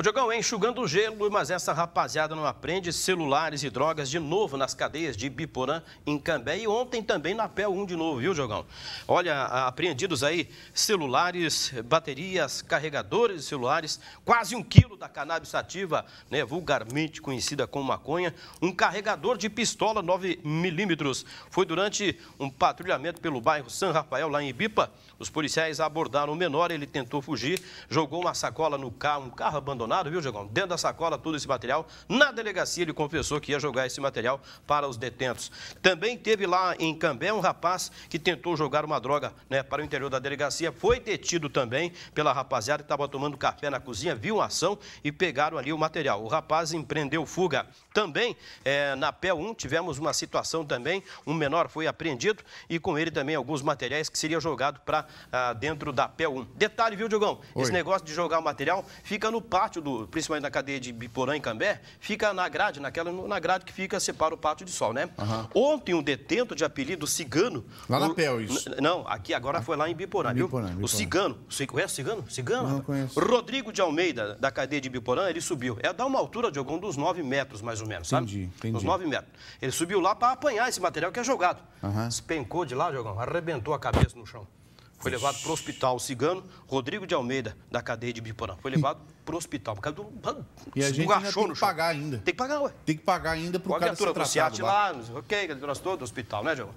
Ô Diogão, enxugando o gelo, mas essa rapaziada não aprende celulares e drogas de novo nas cadeias de Biporã, em Cambé e ontem também na Pé 1 de novo, viu Diogão? Olha, apreendidos aí celulares, baterias, carregadores de celulares, quase um quilo da cannabis sativa, né, vulgarmente conhecida como maconha, um carregador de pistola 9 milímetros. Foi durante um patrulhamento pelo bairro San Rafael, lá em Ibipa, os policiais abordaram o menor, ele tentou fugir, jogou uma sacola no carro, um carro abandonado, abandonado, viu, Diogão? Dentro da sacola, todo esse material. Na delegacia, ele confessou que ia jogar esse material para os detentos. Também teve lá em Cambé um rapaz que tentou jogar uma droga né, para o interior da delegacia. Foi detido também pela rapaziada que estava tomando café na cozinha, viu uma ação e pegaram ali o material. O rapaz empreendeu fuga. Também é, na PEL 1 tivemos uma situação também, um menor foi apreendido e com ele também alguns materiais que seria jogado para ah, dentro da PEL 1. Detalhe, viu, Diogão? Oi. Esse negócio de jogar o material fica no pátio pátio, do, principalmente na cadeia de Biporã e Cambé, fica na grade, naquela na grade que fica, separa o pátio de sol, né? Uhum. Ontem um detento de apelido cigano... Lá na Pel, isso. Não, aqui agora ah, foi lá em Biporã, viu? Biporã, Biporã. O cigano, você conhece cigano? Cigano? Não, conheço. Rodrigo de Almeida, da cadeia de Biporã, ele subiu. É dar uma altura de algum dos 9 metros, mais ou menos, sabe? Entendi, entendi. Uns 9 metros. Ele subiu lá para apanhar esse material que é jogado. Uhum. Despencou de lá, Diogão, arrebentou a cabeça no chão. Foi levado para o hospital. O cigano Rodrigo de Almeida, da cadeia de Biporã. Foi levado para o hospital. Por causa é do. E a gente ainda tem que pagar ainda. Tem que pagar, ué. Tem que pagar ainda para o cara se tratado. Com o lá, ok, o todo do hospital, né, Diogo?